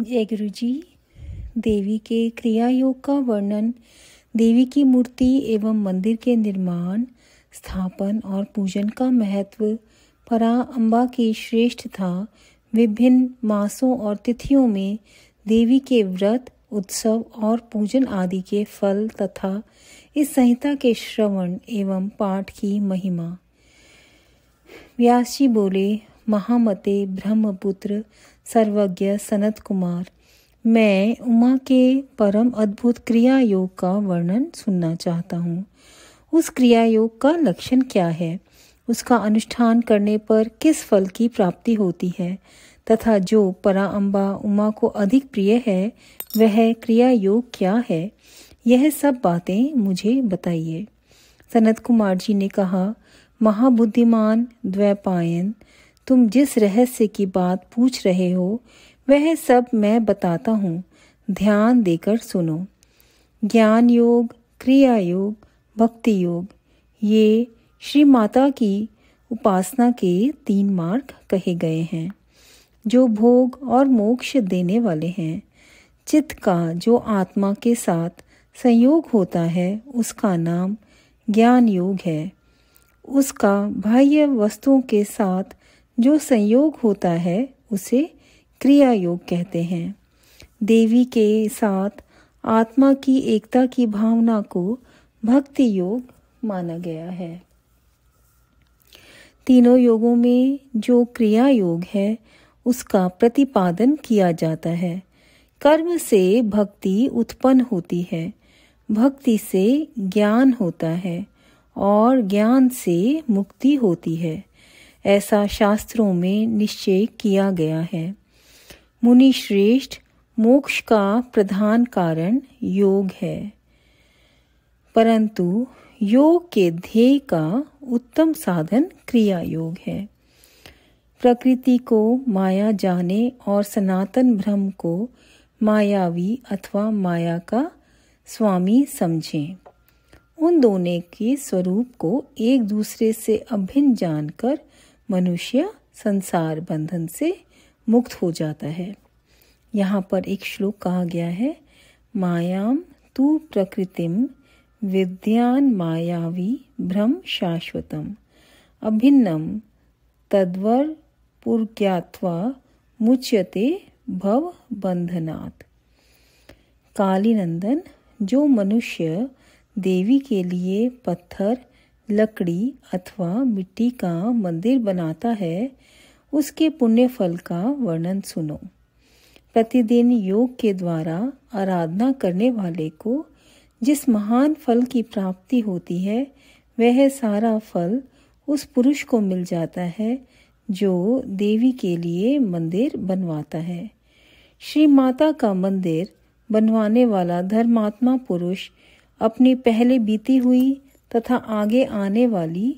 जय गुरु जी देवी के क्रिया योग का वर्णन देवी की मूर्ति एवं मंदिर के निर्माण स्थापन और पूजन का महत्व परा अम्बा के श्रेष्ठ था विभिन्न मासों और तिथियों में देवी के व्रत उत्सव और पूजन आदि के फल तथा इस संहिता के श्रवण एवं पाठ की महिमा व्यास जी बोले महामते ब्रह्मपुत्र सर्वज्ञ सनत कुमार मैं उमा के परम अद्भुत क्रिया योग का वर्णन सुनना चाहता हूँ उस क्रिया योग का लक्षण क्या है उसका अनुष्ठान करने पर किस फल की प्राप्ति होती है तथा जो परा अम्बा उमा को अधिक प्रिय है वह क्रिया योग क्या है यह सब बातें मुझे बताइए सनत कुमार जी ने कहा महाबुद्धिमान द्वैपायन तुम जिस रहस्य की बात पूछ रहे हो वह सब मैं बताता हूँ ध्यान देकर सुनो ज्ञान योग क्रिया योग भक्ति योग ये श्री माता की उपासना के तीन मार्ग कहे गए हैं जो भोग और मोक्ष देने वाले हैं चित्त का जो आत्मा के साथ संयोग होता है उसका नाम ज्ञान योग है उसका बाह्य वस्तुओं के साथ जो संयोग होता है उसे क्रिया योग कहते हैं देवी के साथ आत्मा की एकता की भावना को भक्ति योग माना गया है तीनों योगों में जो क्रिया योग है उसका प्रतिपादन किया जाता है कर्म से भक्ति उत्पन्न होती है भक्ति से ज्ञान होता है और ज्ञान से मुक्ति होती है ऐसा शास्त्रों में निश्चय किया गया है मुनि श्रेष्ठ मोक्ष का प्रधान कारण योग है परंतु योग के ध्येय का उत्तम साधन क्रिया योग है प्रकृति को माया जाने और सनातन भ्रम को मायावी अथवा माया का स्वामी समझें उन दोनों के स्वरूप को एक दूसरे से अभिन्न जानकर मनुष्य संसार बंधन से मुक्त हो जाता है यहाँ पर एक श्लोक कहा गया है मायाम तू प्रकृतिम विद्यान मायावी भ्रम शाश्वतम अभिन्नम तद्वर पुरज्ञात्वा मुच्यते भव बंधनात् कालीनंदन जो मनुष्य देवी के लिए पत्थर लकड़ी अथवा मिट्टी का मंदिर बनाता है उसके पुण्य फल का वर्णन सुनो प्रतिदिन योग के द्वारा आराधना करने वाले को जिस महान फल की प्राप्ति होती है वह सारा फल उस पुरुष को मिल जाता है जो देवी के लिए मंदिर बनवाता है श्री माता का मंदिर बनवाने वाला धर्मात्मा पुरुष अपनी पहले बीती हुई तथा आगे आने वाली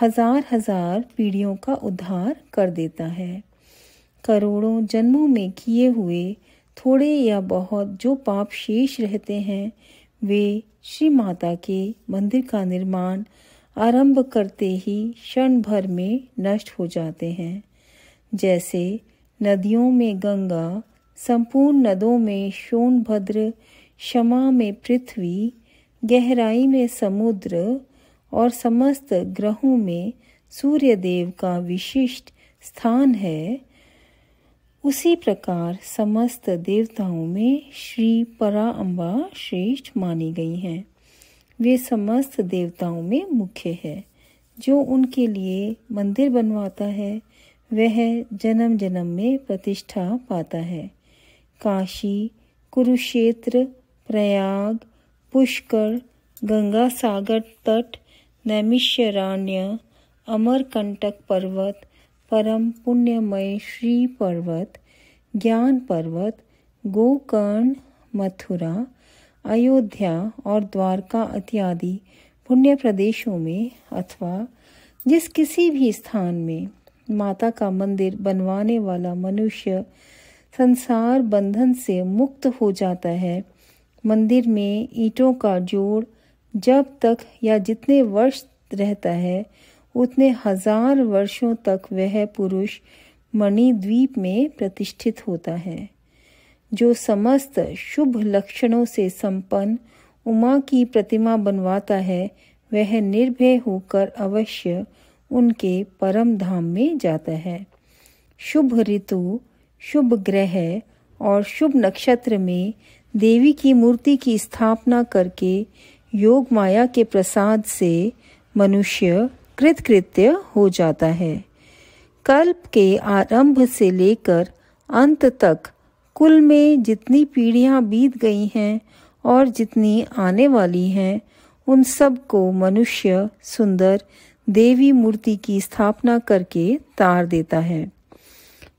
हजार हजार पीढ़ियों का उद्धार कर देता है करोड़ों जन्मों में किए हुए थोड़े या बहुत जो पाप शेष रहते हैं वे श्री माता के मंदिर का निर्माण आरंभ करते ही क्षण भर में नष्ट हो जाते हैं जैसे नदियों में गंगा संपूर्ण नदों में सोनभद्र क्षमा में पृथ्वी गहराई में समुद्र और समस्त ग्रहों में सूर्य देव का विशिष्ट स्थान है उसी प्रकार समस्त देवताओं में श्री परा अम्बा श्रेष्ठ मानी गई हैं वे समस्त देवताओं में मुख्य है जो उनके लिए मंदिर बनवाता है वह जन्म जन्म में प्रतिष्ठा पाता है काशी कुरुक्षेत्र प्रयाग पुष्कर गंगा सागर तट नैमिष्यरण्य अमरकंटक पर्वत परम पुण्यमय श्री पर्वत ज्ञान पर्वत गोकर्ण मथुरा अयोध्या और द्वारका इत्यादि पुण्य प्रदेशों में अथवा जिस किसी भी स्थान में माता का मंदिर बनवाने वाला मनुष्य संसार बंधन से मुक्त हो जाता है मंदिर में ईंटों का जोड़ जब तक या जितने वर्ष रहता है उतने हजार वर्षों तक वह पुरुष मणिद्वीप में प्रतिष्ठित होता है जो समस्त शुभ लक्षणों से संपन्न उमा की प्रतिमा बनवाता है वह निर्भय होकर अवश्य उनके परम धाम में जाता है शुभ ऋतु शुभ ग्रह और शुभ नक्षत्र में देवी की मूर्ति की स्थापना करके योग माया के प्रसाद से मनुष्य कृतकृत्य हो जाता है कल्प के आरंभ से लेकर अंत तक कुल में जितनी पीढ़ियां बीत गई हैं और जितनी आने वाली हैं उन सब को मनुष्य सुंदर देवी मूर्ति की स्थापना करके तार देता है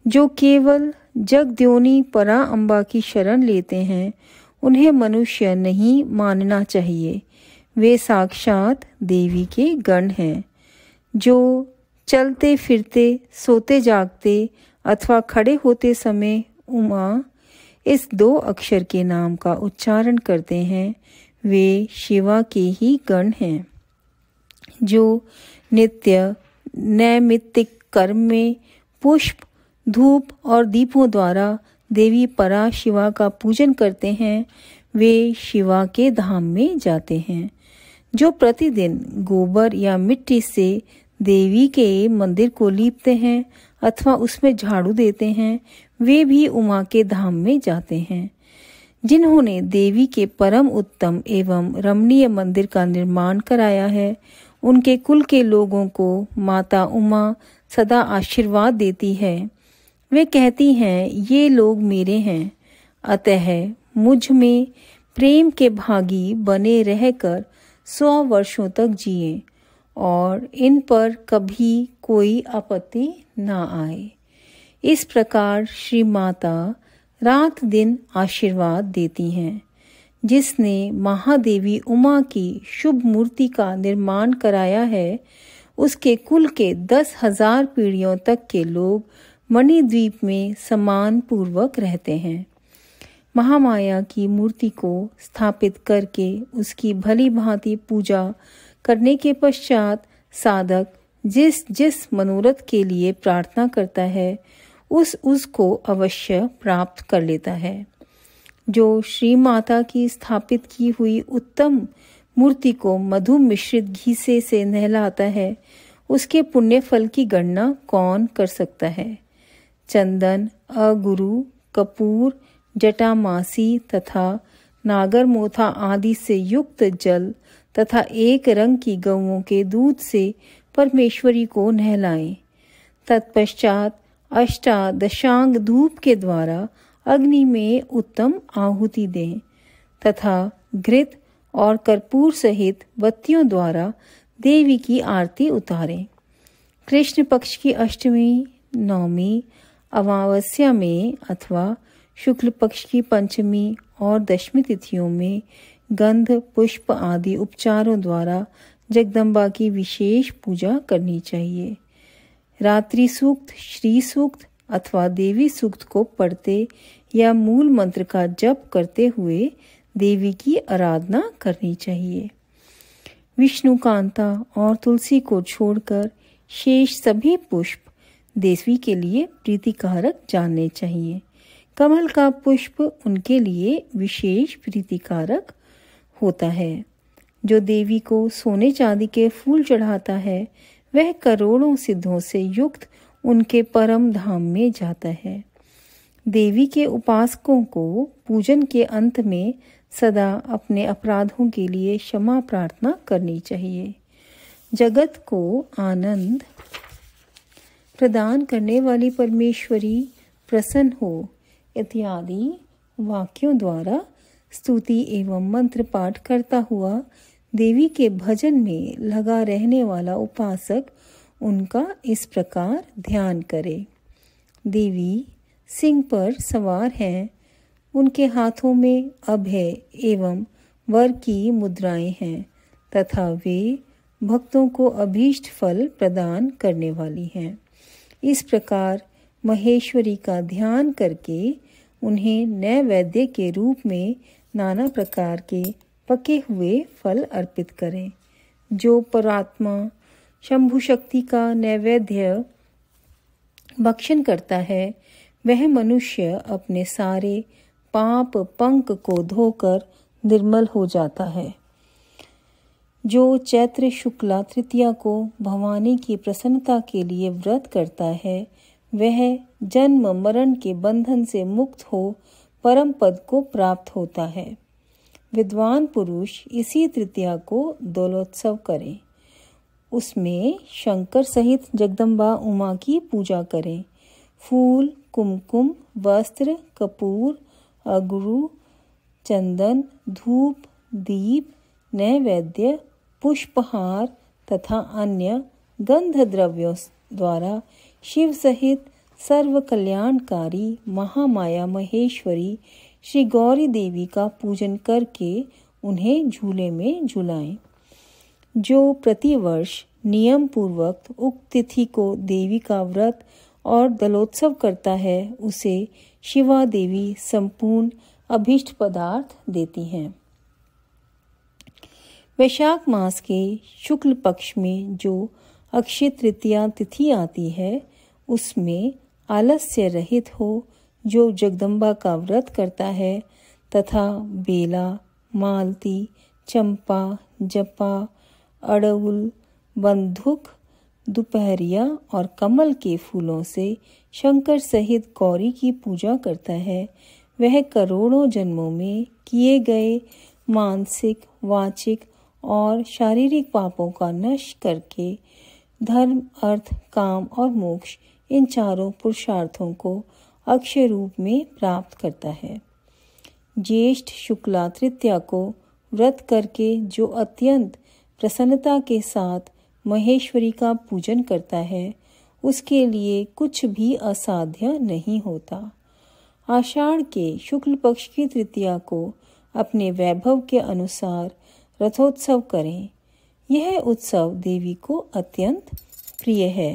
जो केवल जगद्योनी परा अम्बा की शरण लेते हैं उन्हें मनुष्य नहीं मानना चाहिए वे साक्षात देवी के गण हैं जो चलते फिरते सोते जागते अथवा खड़े होते समय उमा इस दो अक्षर के नाम का उच्चारण करते हैं वे शिवा के ही गण हैं जो नित्य नैमित्तिक कर्म में पुष्प धूप और दीपों द्वारा देवी परा शिवा का पूजन करते हैं वे शिवा के धाम में जाते हैं जो प्रतिदिन गोबर या मिट्टी से देवी के मंदिर को लीपते हैं अथवा उसमें झाड़ू देते हैं वे भी उमा के धाम में जाते हैं जिन्होंने देवी के परम उत्तम एवं रमणीय मंदिर का निर्माण कराया है उनके कुल के लोगों को माता उमा सदा आशीर्वाद देती है वे कहती हैं ये लोग मेरे हैं अतः मुझ में प्रेम के भागी बने रहकर सौ वर्षों तक जिए और इन पर कभी कोई आपत्ति ना आए इस प्रकार श्री माता रात दिन आशीर्वाद देती हैं जिसने महादेवी उमा की शुभ मूर्ति का निर्माण कराया है उसके कुल के दस हजार पीढ़ियों तक के लोग मणिद्वीप में समान पूर्वक रहते हैं महामाया की मूर्ति को स्थापित करके उसकी भली भांति पूजा करने के पश्चात साधक जिस जिस मनोरथ के लिए प्रार्थना करता है उस उसको अवश्य प्राप्त कर लेता है जो श्री माता की स्थापित की हुई उत्तम मूर्ति को मधु मिश्रित घी से से नहलाता है उसके पुण्य फल की गणना कौन कर सकता है चंदन अगुरु कपूर जटामासी तथा नागरमोथा आदि से युक्त जल तथा एक रंग की गवों के दूध से परमेश्वरी को नहलाएं तत्पश्चात अष्टादशांग धूप के द्वारा अग्नि में उत्तम आहुति दें तथा घृत और कर्पूर सहित बत्तियों द्वारा देवी की आरती उतारें कृष्ण पक्ष की अष्टमी नवमी अमावस्या में अथवा शुक्ल पक्ष की पंचमी और दशमी तिथियों में गंध पुष्प आदि उपचारों द्वारा जगदम्बा की विशेष पूजा करनी चाहिए रात्रि सूक्त श्री सूक्त अथवा देवी सूक्त को पढ़ते या मूल मंत्र का जप करते हुए देवी की आराधना करनी चाहिए विष्णु कांता और तुलसी को छोड़कर शेष सभी पुष्प देसवी के लिए प्रीतिकारक जानने चाहिए कमल का पुष्प उनके लिए विशेष प्रीतिकारक होता है जो देवी को सोने चांदी के फूल चढ़ाता है वह करोड़ों सिद्धों से युक्त उनके परम धाम में जाता है देवी के उपासकों को पूजन के अंत में सदा अपने अपराधों के लिए क्षमा प्रार्थना करनी चाहिए जगत को आनंद प्रदान करने वाली परमेश्वरी प्रसन्न हो इत्यादि वाक्यों द्वारा स्तुति एवं मंत्र पाठ करता हुआ देवी के भजन में लगा रहने वाला उपासक उनका इस प्रकार ध्यान करे देवी सिंह पर सवार हैं उनके हाथों में अभय एवं वर की मुद्राएं हैं तथा वे भक्तों को अभीष्ट फल प्रदान करने वाली हैं इस प्रकार महेश्वरी का ध्यान करके उन्हें नैवेद्य के रूप में नाना प्रकार के पके हुए फल अर्पित करें जो परात्मा शंभु शक्ति का नैवेद्य भक्षण करता है वह मनुष्य अपने सारे पाप पंक को धोकर निर्मल हो जाता है जो चैत्र शुक्ला तृतीया को भवानी की प्रसन्नता के लिए व्रत करता है वह जन्म मरण के बंधन से मुक्त हो परम पद को प्राप्त होता है विद्वान पुरुष इसी तृतीया को दोलोत्सव करें उसमें शंकर सहित जगदम्बा उमा की पूजा करें फूल कुमकुम वस्त्र कपूर अगुरु चंदन धूप दीप नैवेद्य पुष्पहार तथा अन्य गंध द्रव्यों द्वारा शिव सहित सर्व कल्याणकारी महामाया महेश्वरी श्री गौरी देवी का पूजन करके उन्हें झूले में झुलाएं जो प्रतिवर्ष नियम पूर्वक उक्त तिथि को देवी का व्रत और दलोत्सव करता है उसे शिवा देवी संपूर्ण अभीष्ट पदार्थ देती हैं वैशाख मास के शुक्ल पक्ष में जो अक्षय तृतीया तिथि आती है उसमें आलस्य रहित हो जो जगदम्बा का व्रत करता है तथा बेला मालती चंपा जपा अड़उल बंधुक दोपहरिया और कमल के फूलों से शंकर सहित गौरी की पूजा करता है वह करोड़ों जन्मों में किए गए मानसिक वाचिक और शारीरिक पापों का नष्ट करके धर्म अर्थ काम और मोक्ष इन चारों पुरुषार्थों को अक्षय रूप में प्राप्त करता है ज्येष्ठ शुक्ला तृतीया को व्रत करके जो अत्यंत प्रसन्नता के साथ महेश्वरी का पूजन करता है उसके लिए कुछ भी असाध्य नहीं होता आषाढ़ के शुक्ल पक्ष की तृतीया को अपने वैभव के अनुसार रथोत्सव करें यह उत्सव देवी को अत्यंत प्रिय है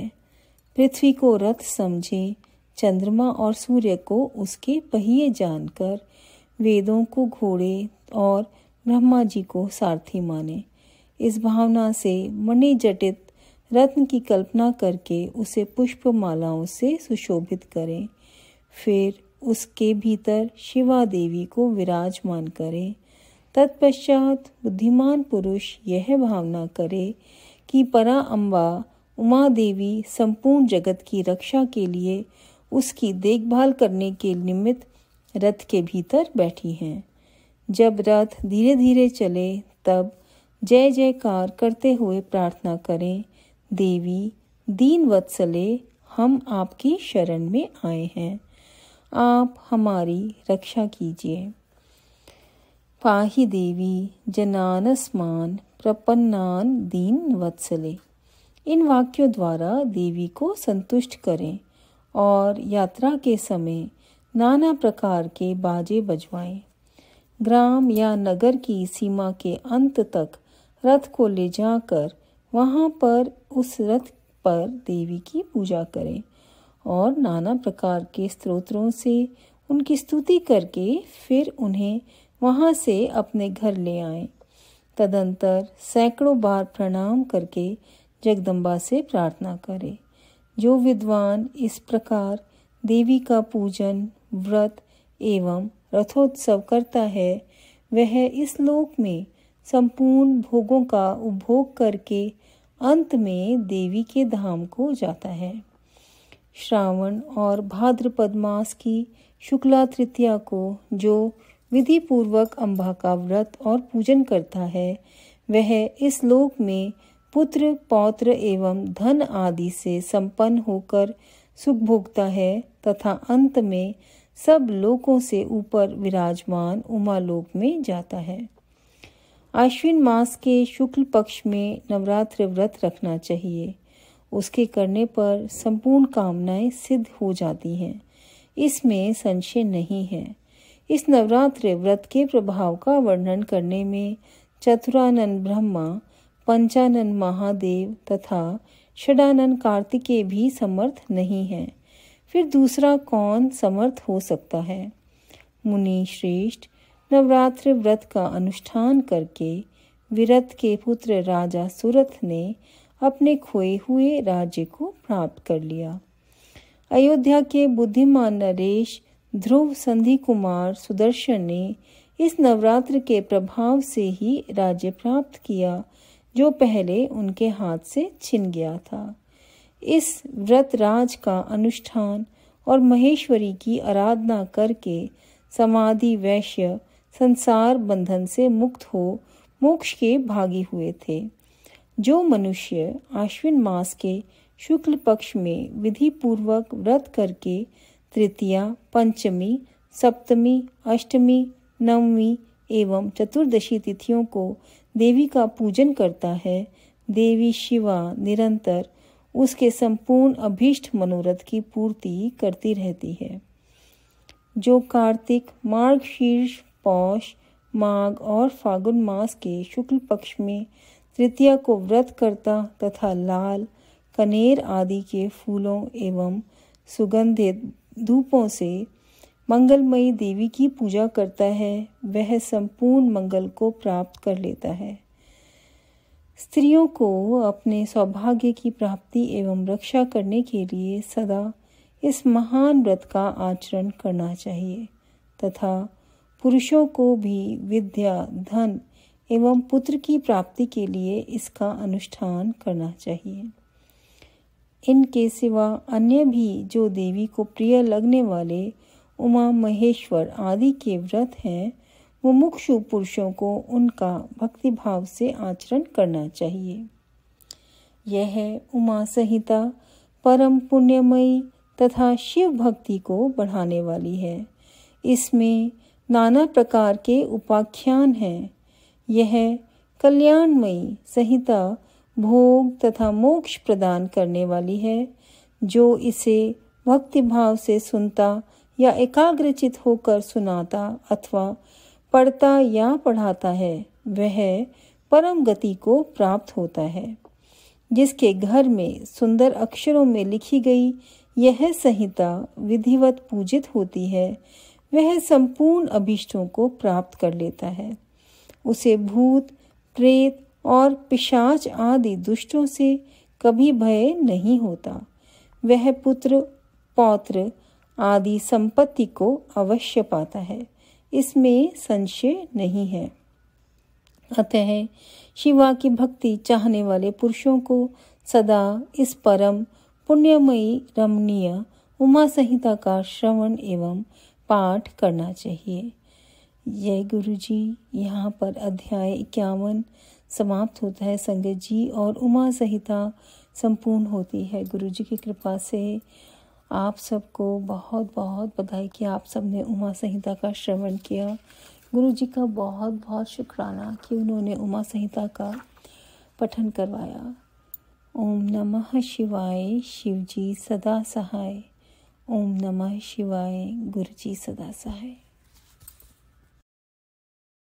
पृथ्वी को रथ समझें चंद्रमा और सूर्य को उसके पहिए जानकर वेदों को घोड़े और ब्रह्मा जी को सारथी माने इस भावना से मणि जटित रत्न की कल्पना करके उसे पुष्प मालाओं से सुशोभित करें फिर उसके भीतर शिवा देवी को विराजमान करें तत्पश्चात बुद्धिमान पुरुष यह भावना करे कि परा अम्बा उमा देवी संपूर्ण जगत की रक्षा के लिए उसकी देखभाल करने के निमित्त रथ के भीतर बैठी हैं जब रथ धीरे धीरे चले तब जय जयकार करते हुए प्रार्थना करें देवी दीन वत्सले हम आपकी शरण में आए हैं आप हमारी रक्षा कीजिए पाही देवी जनानस्मान प्रपन्नान दीन वत्सले इन वाक्यों द्वारा देवी को संतुष्ट करें और यात्रा के समय नाना प्रकार के बाजे बजवाएं ग्राम या नगर की सीमा के अंत तक रथ को ले जाकर वहाँ पर उस रथ पर देवी की पूजा करें और नाना प्रकार के स्तोत्रों से उनकी स्तुति करके फिर उन्हें वहाँ से अपने घर ले आए तदंतर सैकड़ों बार प्रणाम करके जगदम्बा से प्रार्थना करें जो विद्वान इस प्रकार देवी का पूजन व्रत एवं रथोत्सव करता है वह इस लोक में संपूर्ण भोगों का उपभोग करके अंत में देवी के धाम को जाता है श्रावण और भाद्रपद मास की शुक्ला तृतीया को जो विधि पूर्वक अम्बा का व्रत और पूजन करता है वह इस लोक में पुत्र पौत्र एवं धन आदि से संपन्न होकर सुख भोगता है तथा अंत में सब लोकों से ऊपर विराजमान उमा लोक में जाता है आश्विन मास के शुक्ल पक्ष में नवरात्र व्रत रखना चाहिए उसके करने पर संपूर्ण कामनाएं सिद्ध हो जाती हैं इसमें संशय नहीं है इस नवरात्र व्रत के प्रभाव का वर्णन करने में चतुरानंद ब्रह्मा पंचानंद महादेव तथा षडानंद कार्तिकेय भी समर्थ नहीं हैं फिर दूसरा कौन समर्थ हो सकता है मुनि श्रेष्ठ नवरात्र व्रत का अनुष्ठान करके विरत के पुत्र राजा सुरथ ने अपने खोए हुए राज्य को प्राप्त कर लिया अयोध्या के बुद्धिमान नरेश ध्रुव संधि कुमार सुदर्शन ने इस नवरात्र के प्रभाव से ही राज्य प्राप्त किया जो पहले उनके हाथ से छिन गया था इस व्रत राज का अनुष्ठान और महेश्वरी की आराधना करके समाधि वैश्य संसार बंधन से मुक्त हो मोक्ष के भागी हुए थे जो मनुष्य आश्विन मास के शुक्ल पक्ष में विधि पूर्वक व्रत करके तृतीया पंचमी सप्तमी अष्टमी नवमी एवं चतुर्दशी तिथियों को देवी का पूजन करता है देवी शिवा निरंतर उसके संपूर्ण अभीष्ट मनोरथ की पूर्ति करती रहती है जो कार्तिक मार्ग शीर्ष पौष माघ और फागुन मास के शुक्ल पक्ष में तृतीया को व्रत करता तथा लाल कनेर आदि के फूलों एवं सुगंधित धूपों से मंगलमयी देवी की पूजा करता है वह संपूर्ण मंगल को प्राप्त कर लेता है स्त्रियों को अपने सौभाग्य की प्राप्ति एवं रक्षा करने के लिए सदा इस महान व्रत का आचरण करना चाहिए तथा पुरुषों को भी विद्या धन एवं पुत्र की प्राप्ति के लिए इसका अनुष्ठान करना चाहिए इनके सिवा अन्य भी जो देवी को प्रिय लगने वाले उमा महेश्वर आदि के व्रत हैं वो मुमुक्षु पुरुषों को उनका भक्तिभाव से आचरण करना चाहिए यह उमा संहिता परम पुण्यमयी तथा शिव भक्ति को बढ़ाने वाली है इसमें नाना प्रकार के उपाख्यान हैं यह कल्याणमयी संहिता भोग तथा मोक्ष प्रदान करने वाली है जो इसे भक्ति भाव से सुनता या एकाग्रचित होकर सुनाता अथवा पढ़ता या पढ़ाता है वह परम गति को प्राप्त होता है जिसके घर में सुंदर अक्षरों में लिखी गई यह संहिता विधिवत पूजित होती है वह संपूर्ण अभिष्टों को प्राप्त कर लेता है उसे भूत प्रेत और पिशाच आदि दुष्टों से कभी भय नहीं होता वह पुत्र पौत्र आदि संपत्ति को अवश्य पाता है इसमें संशय नहीं है अतः शिवा की भक्ति चाहने वाले पुरुषों को सदा इस परम पुण्यमयी रमणीय उमा संहिता का श्रवण एवं पाठ करना चाहिए जय गुरु जी यहाँ पर अध्याय इक्यावन समाप्त होता है संगत जी और उमा संहिता संपूर्ण होती है गुरु जी की कृपा से आप सबको बहुत बहुत बधाई कि आप सब ने उमा संहिता का श्रवण किया गुरु जी का बहुत बहुत शुक्राना कि उन्होंने उमा संहिता का पठन करवाया ओम नमः शिवाय शिवजी सदा सहाय ओम नमः शिवाय गुरु जी सदा सहाय